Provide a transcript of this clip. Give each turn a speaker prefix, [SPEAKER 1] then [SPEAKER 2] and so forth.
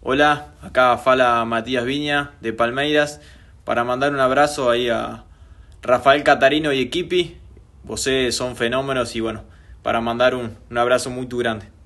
[SPEAKER 1] Hola, acá fala Matías Viña de Palmeiras para mandar un abrazo ahí a Rafael Catarino y Equipi. Vosé son fenómenos y bueno, para mandar un, un abrazo muy grande.